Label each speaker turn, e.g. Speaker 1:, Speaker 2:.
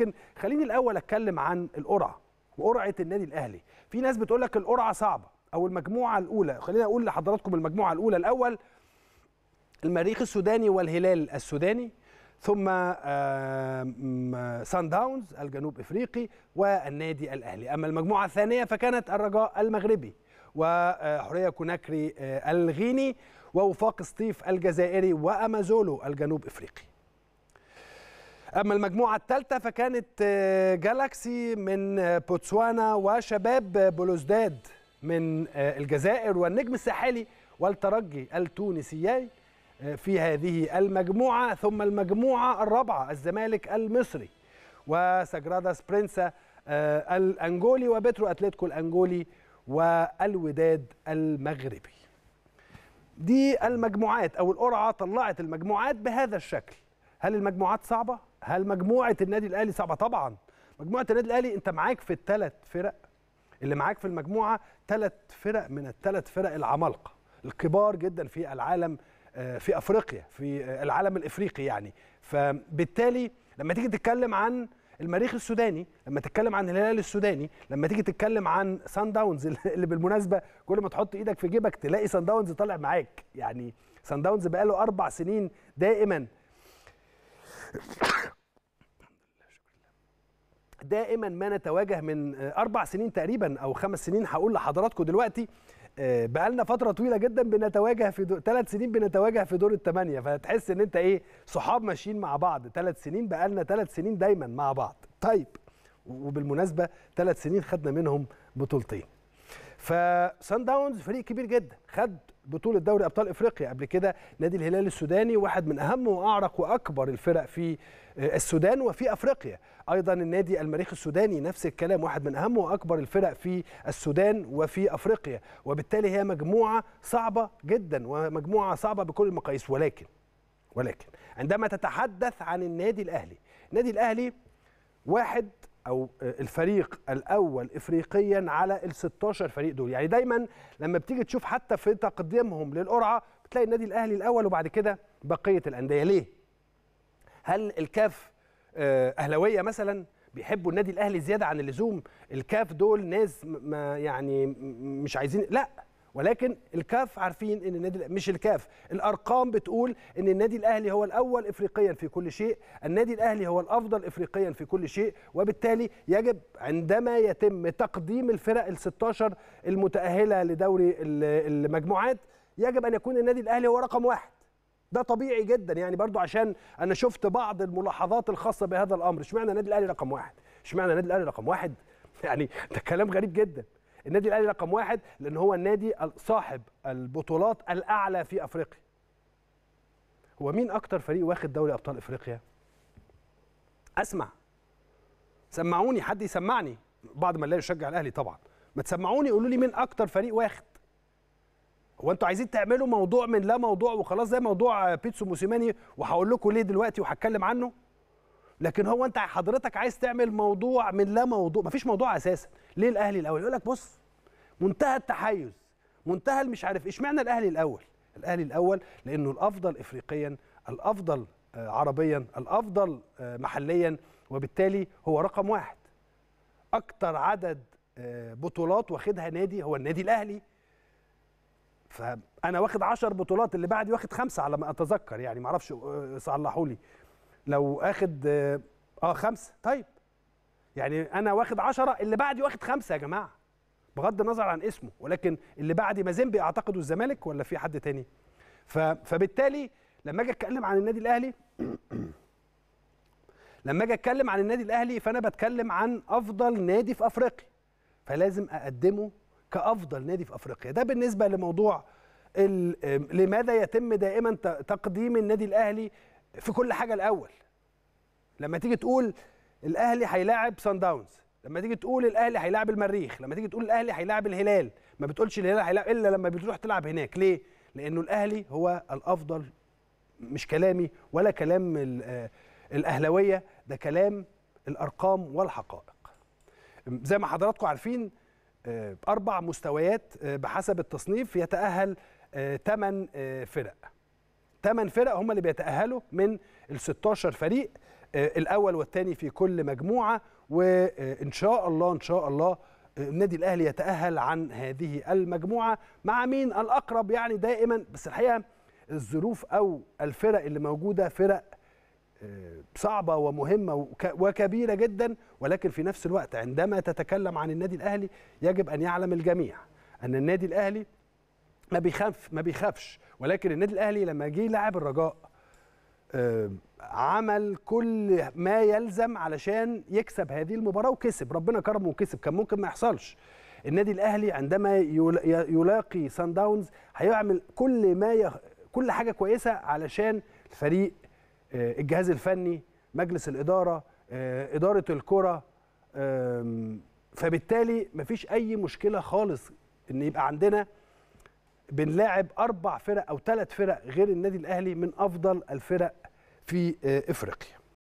Speaker 1: لكن خليني الاول اتكلم عن القرعه وقرعه النادي الاهلي في ناس بتقول لك القرعه صعبه او المجموعه الاولى خليني اقول لحضراتكم المجموعه الاولى الاول المريخ السوداني والهلال السوداني ثم آه، سان داونز الجنوب افريقي والنادي الاهلي اما المجموعه الثانيه فكانت الرجاء المغربي وحريه كوناكري آه، الغيني ووفاق سطيف الجزائري وامازولو الجنوب افريقي اما المجموعه الثالثه فكانت آه، جالاكسي من آه، بوتسوانا وشباب آه، بلوزداد من الجزائر والنجم الساحلي والترجي التونسيي في هذه المجموعه ثم المجموعه الرابعه الزمالك المصري وساجرادا سبرينسا الانجولي وبترو اتلتيكو الانجولي والوداد المغربي دي المجموعات او القرعه طلعت المجموعات بهذا الشكل هل المجموعات صعبه هل مجموعه النادي الاهلي صعبه طبعا مجموعه النادي الاهلي انت معاك في الثلاث فرق اللي معاك في المجموعه ثلاث فرق من الثلاث فرق العمالقه الكبار جدا في العالم آه، في افريقيا في آه، العالم الافريقي يعني فبالتالي لما تيجي تتكلم عن المريخ السوداني لما تتكلم عن الهلال السوداني لما تيجي تتكلم عن سان داونز اللي بالمناسبه كل ما تحط ايدك في جيبك تلاقي سان داونز طالع معاك يعني سان داونز بقاله اربع سنين دائما دائما ما نتواجه من آه، اربع سنين تقريبا او خمس سنين هقول لحضراتكم دلوقتي آه، بقى لنا فتره طويله جدا بنتواجه في دور ثلاث سنين بنتواجه في دور الثمانيه فتحس ان انت ايه صحاب ماشيين مع بعض ثلاث سنين بقى لنا ثلاث سنين دايما مع بعض طيب وبالمناسبه ثلاث سنين خدنا منهم بطولتين فسان داونز فريق كبير جدا خد بطوله دوري ابطال افريقيا قبل كده نادي الهلال السوداني واحد من اهم واعرق واكبر الفرق في آه، السودان وفي افريقيا ايضا النادي المريخ السوداني نفس الكلام واحد من اهم واكبر الفرق في السودان وفي افريقيا وبالتالي هي مجموعه صعبه جدا ومجموعه صعبه بكل المقاييس ولكن ولكن عندما تتحدث عن النادي الاهلي النادي الاهلي واحد او آه، الفريق الاول افريقيا على ال 16 فريق دول يعني دايما لما بتيجي تشوف حتى في تقديمهم للقرعه بتلاقي النادي الاهلي الاول وبعد كده بقيه الانديه ليه هل الكاف آه، اهلاويه مثلا بيحبوا النادي الاهلي زياده عن اللزوم الكاف دول ناس ما يعني مش عايزين لا ولكن الكاف عارفين ان النادي مش الكاف الارقام بتقول ان النادي الاهلي هو الاول افريقيا في كل شيء النادي الاهلي هو الافضل افريقيا في كل شيء وبالتالي يجب عندما يتم تقديم الفرق ال16 المتاهله لدوري المجموعات يجب ان يكون النادي الاهلي هو رقم واحد ده طبيعي جدا يعني برضو عشان انا شفت بعض الملاحظات الخاصه بهذا الامر اشمعنى النادي الاهلي رقم واحد اشمعنى النادي الاهلي رقم واحد يعني ده كلام غريب جدا النادي الاهلي رقم واحد لان هو النادي صاحب البطولات الاعلى في افريقيا هو مين اكتر فريق واخد دوري ابطال افريقيا اسمع سمعوني حد يسمعني بعد ما لا يشجع الاهلي طبعا ما تسمعوني قولوا لي مين اكتر فريق واخد هو انتوا عايزين تعملوا موضوع من لا موضوع وخلاص زي موضوع بيتسو موسيماني وهقول لكم ليه دلوقتي وهتكلم عنه لكن هو انت حضرتك عايز تعمل موضوع من لا موضوع مفيش موضوع اساسا ليه الاهلي الاول يقول لك بص منتهى التحيز منتهى مش عارف اشمعنى الاهلي الاول الاهلي الاول لانه الافضل افريقيا الافضل آه، عربيا الافضل آه، محليا وبالتالي هو رقم واحد اكتر عدد آه، بطولات واخدها نادي هو النادي الاهلي فانا واخد 10 بطولات اللي بعدي واخد خمسه على ما اتذكر يعني معرفش صلحوا لي لو اخد آه،, اه خمسه طيب يعني انا واخد عشرة اللي بعدي واخد خمسه يا جماعه بغض النظر عن اسمه ولكن اللي بعدي مازنبي اعتقده الزمالك ولا في حد تاني فبالتالي لما اجي اتكلم عن النادي الاهلي لما اجي اتكلم عن النادي الاهلي فانا بتكلم عن افضل نادي في افريقيا فلازم اقدمه كافضل نادي في افريقيا ده بالنسبه لموضوع لماذا يتم دائما تقديم النادي الاهلي في كل حاجه الاول لما تيجي تقول الاهلي هيلاعب سان داونز لما تيجي تقول الاهلي هيلاعب المريخ لما تيجي تقول الاهلي هيلاعب الهلال ما بتقولش الهلال هيلاعب الا لما بتروح تلعب هناك ليه لانه الاهلي هو الافضل مش كلامي ولا كلام آه، الاهلاويه ده كلام الارقام والحقائق زي ما حضراتكم عارفين آه، اربع مستويات آه، بحسب التصنيف يتاهل ثمان فرق ثمان فرق هم اللي بيتاهلوا من ال 16 فريق آه، الاول والثاني في كل مجموعه وان شاء الله ان شاء الله آه، النادي الاهلي يتاهل عن هذه المجموعه مع مين الاقرب يعني دائما بس الحقيقه الظروف او الفرق اللي موجوده فرق آه، صعبه ومهمه وكبيره جدا ولكن في نفس الوقت عندما تتكلم عن النادي الاهلي يجب ان يعلم الجميع ان النادي الاهلي ما بيخاف ما بيخافش ولكن النادي الاهلي لما جه لعب الرجاء آه، عمل كل ما يلزم علشان يكسب هذه المباراه وكسب ربنا كرمه وكسب كان ممكن ما يحصلش النادي الاهلي عندما يلاقي سان داونز هيعمل كل ما ي... كل حاجه كويسه علشان الفريق آه، الجهاز الفني مجلس الاداره آه، اداره الكره فبالتالي مفيش اي مشكله خالص ان يبقى عندنا بنلاعب اربع فرق او ثلاث فرق غير النادي الاهلي من افضل الفرق في آه، افريقيا